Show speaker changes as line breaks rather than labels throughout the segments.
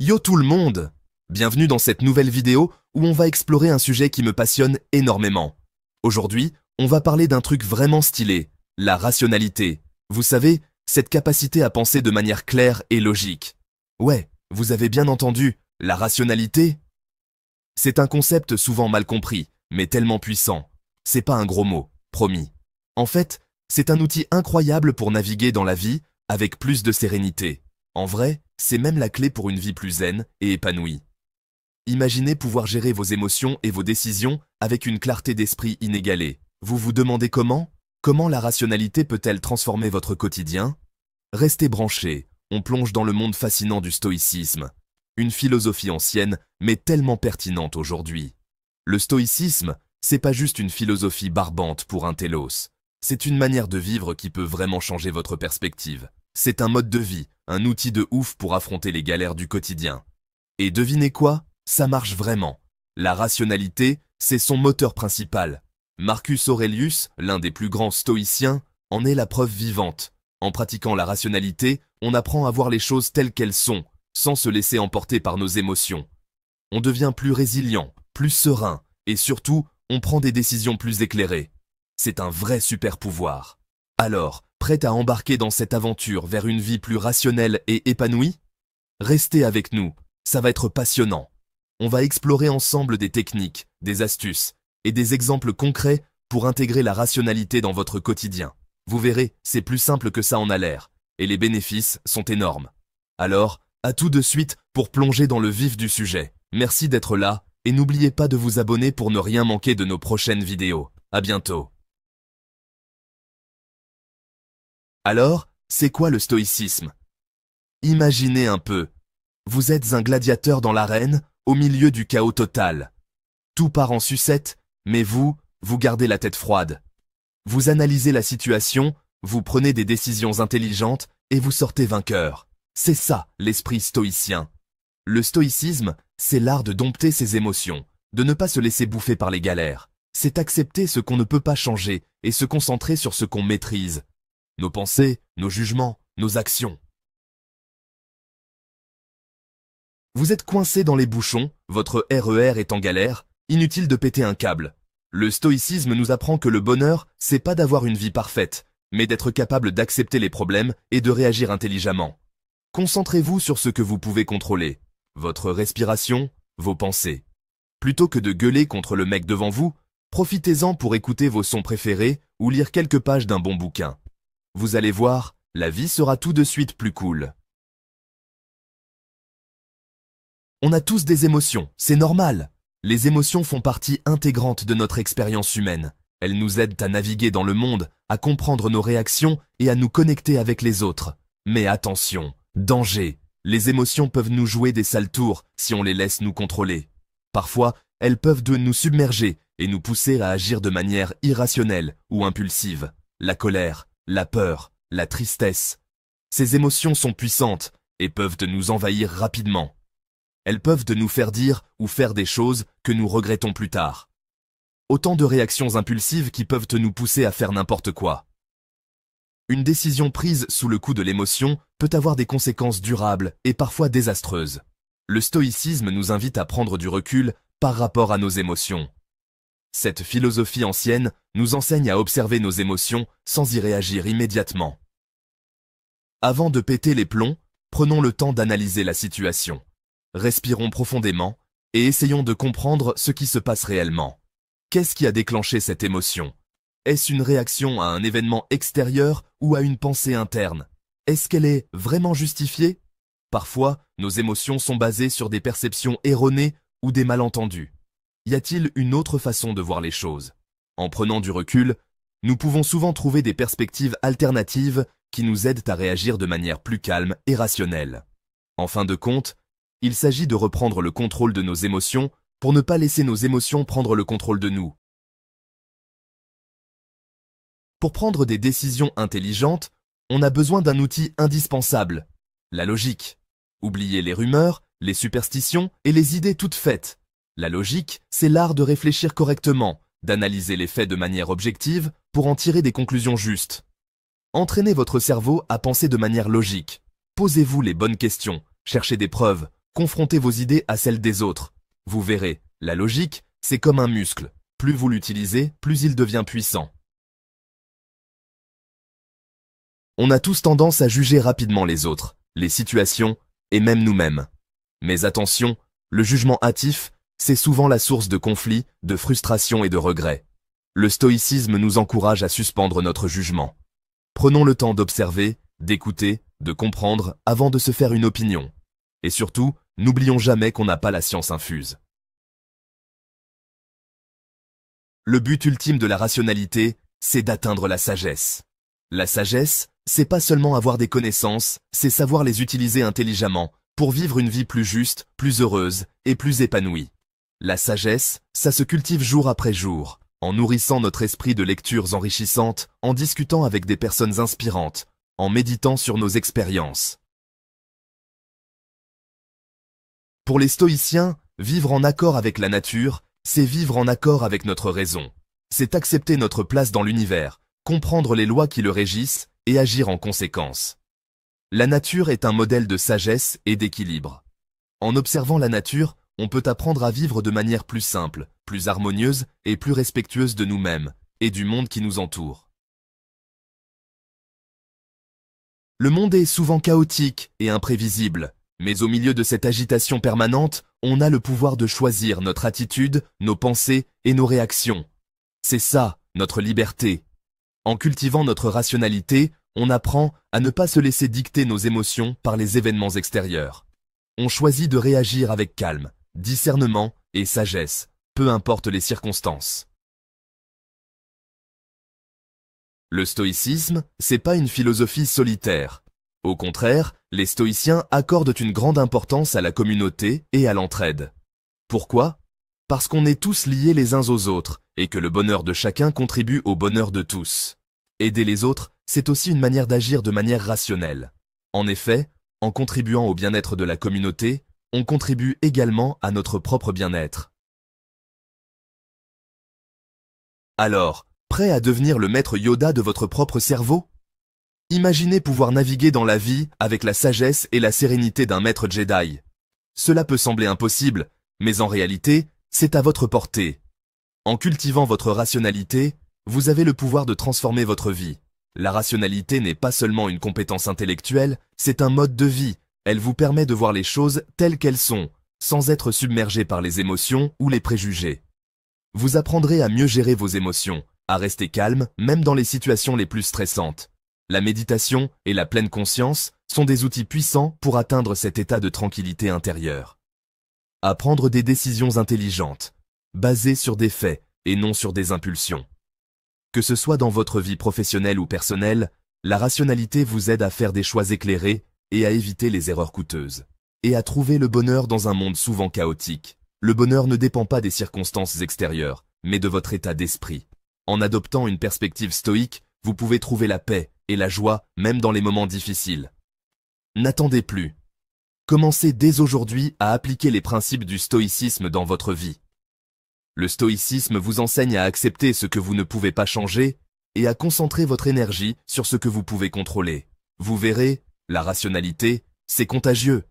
Yo tout le monde Bienvenue dans cette nouvelle vidéo où on va explorer un sujet qui me passionne énormément. Aujourd'hui, on va parler d'un truc vraiment stylé, la rationalité. Vous savez, cette capacité à penser de manière claire et logique. Ouais, vous avez bien entendu, la rationalité C'est un concept souvent mal compris, mais tellement puissant. C'est pas un gros mot, promis. En fait, c'est un outil incroyable pour naviguer dans la vie avec plus de sérénité. En vrai, c'est même la clé pour une vie plus zen et épanouie. Imaginez pouvoir gérer vos émotions et vos décisions avec une clarté d'esprit inégalée. Vous vous demandez comment Comment la rationalité peut-elle transformer votre quotidien Restez branchés, on plonge dans le monde fascinant du stoïcisme, une philosophie ancienne mais tellement pertinente aujourd'hui. Le stoïcisme, c'est pas juste une philosophie barbante pour un télos, c'est une manière de vivre qui peut vraiment changer votre perspective. C'est un mode de vie, un outil de ouf pour affronter les galères du quotidien. Et devinez quoi Ça marche vraiment. La rationalité, c'est son moteur principal. Marcus Aurelius, l'un des plus grands stoïciens, en est la preuve vivante. En pratiquant la rationalité, on apprend à voir les choses telles qu'elles sont, sans se laisser emporter par nos émotions. On devient plus résilient, plus serein, et surtout, on prend des décisions plus éclairées. C'est un vrai super pouvoir. Alors, prêt à embarquer dans cette aventure vers une vie plus rationnelle et épanouie Restez avec nous, ça va être passionnant. On va explorer ensemble des techniques, des astuces et des exemples concrets pour intégrer la rationalité dans votre quotidien. Vous verrez, c'est plus simple que ça en a l'air, et les bénéfices sont énormes. Alors, à tout de suite pour plonger dans le vif du sujet. Merci d'être là, et n'oubliez pas de vous abonner pour ne rien manquer de nos prochaines vidéos. À bientôt Alors, c'est quoi le stoïcisme Imaginez un peu. Vous êtes un gladiateur dans l'arène, au milieu du chaos total. Tout part en sucette, mais vous, vous gardez la tête froide. Vous analysez la situation, vous prenez des décisions intelligentes et vous sortez vainqueur. C'est ça, l'esprit stoïcien. Le stoïcisme, c'est l'art de dompter ses émotions, de ne pas se laisser bouffer par les galères. C'est accepter ce qu'on ne peut pas changer et se concentrer sur ce qu'on maîtrise, nos pensées, nos jugements, nos actions. Vous êtes coincé dans les bouchons, votre RER e est en galère, inutile de péter un câble. Le stoïcisme nous apprend que le bonheur, c'est pas d'avoir une vie parfaite, mais d'être capable d'accepter les problèmes et de réagir intelligemment. Concentrez-vous sur ce que vous pouvez contrôler, votre respiration, vos pensées. Plutôt que de gueuler contre le mec devant vous, profitez-en pour écouter vos sons préférés ou lire quelques pages d'un bon bouquin. Vous allez voir, la vie sera tout de suite plus cool. On a tous des émotions, c'est normal. Les émotions font partie intégrante de notre expérience humaine. Elles nous aident à naviguer dans le monde, à comprendre nos réactions et à nous connecter avec les autres. Mais attention, danger. Les émotions peuvent nous jouer des sales tours si on les laisse nous contrôler. Parfois, elles peuvent nous submerger et nous pousser à agir de manière irrationnelle ou impulsive. La colère, la peur, la tristesse. Ces émotions sont puissantes et peuvent nous envahir rapidement. Elles peuvent nous faire dire ou faire des choses que nous regrettons plus tard. Autant de réactions impulsives qui peuvent nous pousser à faire n'importe quoi. Une décision prise sous le coup de l'émotion peut avoir des conséquences durables et parfois désastreuses. Le stoïcisme nous invite à prendre du recul par rapport à nos émotions. Cette philosophie ancienne nous enseigne à observer nos émotions sans y réagir immédiatement. Avant de péter les plombs, prenons le temps d'analyser la situation. Respirons profondément et essayons de comprendre ce qui se passe réellement. Qu'est-ce qui a déclenché cette émotion Est-ce une réaction à un événement extérieur ou à une pensée interne Est-ce qu'elle est vraiment justifiée Parfois, nos émotions sont basées sur des perceptions erronées ou des malentendus y a-t-il une autre façon de voir les choses En prenant du recul, nous pouvons souvent trouver des perspectives alternatives qui nous aident à réagir de manière plus calme et rationnelle. En fin de compte, il s'agit de reprendre le contrôle de nos émotions pour ne pas laisser nos émotions prendre le contrôle de nous. Pour prendre des décisions intelligentes, on a besoin d'un outil indispensable, la logique. Oubliez les rumeurs, les superstitions et les idées toutes faites la logique, c'est l'art de réfléchir correctement, d'analyser les faits de manière objective pour en tirer des conclusions justes. Entraînez votre cerveau à penser de manière logique. Posez-vous les bonnes questions, cherchez des preuves, confrontez vos idées à celles des autres. Vous verrez, la logique, c'est comme un muscle. Plus vous l'utilisez, plus il devient puissant. On a tous tendance à juger rapidement les autres, les situations et même nous-mêmes. Mais attention, le jugement hâtif, c'est souvent la source de conflits, de frustrations et de regrets. Le stoïcisme nous encourage à suspendre notre jugement. Prenons le temps d'observer, d'écouter, de comprendre avant de se faire une opinion. Et surtout, n'oublions jamais qu'on n'a pas la science infuse. Le but ultime de la rationalité, c'est d'atteindre la sagesse. La sagesse, c'est pas seulement avoir des connaissances, c'est savoir les utiliser intelligemment, pour vivre une vie plus juste, plus heureuse et plus épanouie. La sagesse, ça se cultive jour après jour, en nourrissant notre esprit de lectures enrichissantes, en discutant avec des personnes inspirantes, en méditant sur nos expériences. Pour les stoïciens, vivre en accord avec la nature, c'est vivre en accord avec notre raison. C'est accepter notre place dans l'univers, comprendre les lois qui le régissent et agir en conséquence. La nature est un modèle de sagesse et d'équilibre. En observant la nature, on peut apprendre à vivre de manière plus simple, plus harmonieuse et plus respectueuse de nous-mêmes et du monde qui nous entoure. Le monde est souvent chaotique et imprévisible, mais au milieu de cette agitation permanente, on a le pouvoir de choisir notre attitude, nos pensées et nos réactions. C'est ça, notre liberté. En cultivant notre rationalité, on apprend à ne pas se laisser dicter nos émotions par les événements extérieurs. On choisit de réagir avec calme, discernement et sagesse, peu importe les circonstances. Le stoïcisme, c'est pas une philosophie solitaire. Au contraire, les stoïciens accordent une grande importance à la communauté et à l'entraide. Pourquoi Parce qu'on est tous liés les uns aux autres et que le bonheur de chacun contribue au bonheur de tous. Aider les autres, c'est aussi une manière d'agir de manière rationnelle. En effet, en contribuant au bien-être de la communauté, on contribue également à notre propre bien-être. Alors, prêt à devenir le maître Yoda de votre propre cerveau Imaginez pouvoir naviguer dans la vie avec la sagesse et la sérénité d'un maître Jedi. Cela peut sembler impossible, mais en réalité, c'est à votre portée. En cultivant votre rationalité, vous avez le pouvoir de transformer votre vie. La rationalité n'est pas seulement une compétence intellectuelle, c'est un mode de vie, elle vous permet de voir les choses telles qu'elles sont, sans être submergé par les émotions ou les préjugés. Vous apprendrez à mieux gérer vos émotions, à rester calme même dans les situations les plus stressantes. La méditation et la pleine conscience sont des outils puissants pour atteindre cet état de tranquillité intérieure. À prendre des décisions intelligentes, basées sur des faits et non sur des impulsions. Que ce soit dans votre vie professionnelle ou personnelle, la rationalité vous aide à faire des choix éclairés et à éviter les erreurs coûteuses, et à trouver le bonheur dans un monde souvent chaotique. Le bonheur ne dépend pas des circonstances extérieures, mais de votre état d'esprit. En adoptant une perspective stoïque, vous pouvez trouver la paix et la joie même dans les moments difficiles. N'attendez plus. Commencez dès aujourd'hui à appliquer les principes du stoïcisme dans votre vie. Le stoïcisme vous enseigne à accepter ce que vous ne pouvez pas changer et à concentrer votre énergie sur ce que vous pouvez contrôler. Vous verrez, la rationalité, c'est contagieux.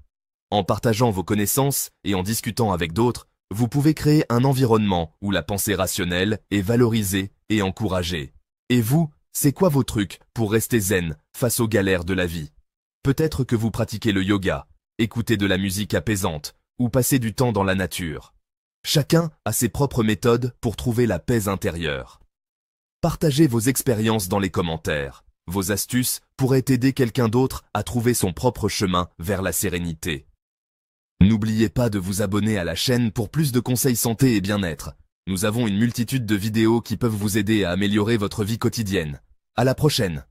En partageant vos connaissances et en discutant avec d'autres, vous pouvez créer un environnement où la pensée rationnelle est valorisée et encouragée. Et vous, c'est quoi vos trucs pour rester zen face aux galères de la vie Peut-être que vous pratiquez le yoga, écoutez de la musique apaisante ou passez du temps dans la nature. Chacun a ses propres méthodes pour trouver la paix intérieure. Partagez vos expériences dans les commentaires vos astuces pourraient aider quelqu'un d'autre à trouver son propre chemin vers la sérénité. N'oubliez pas de vous abonner à la chaîne pour plus de conseils santé et bien-être. Nous avons une multitude de vidéos qui peuvent vous aider à améliorer votre vie quotidienne. À la prochaine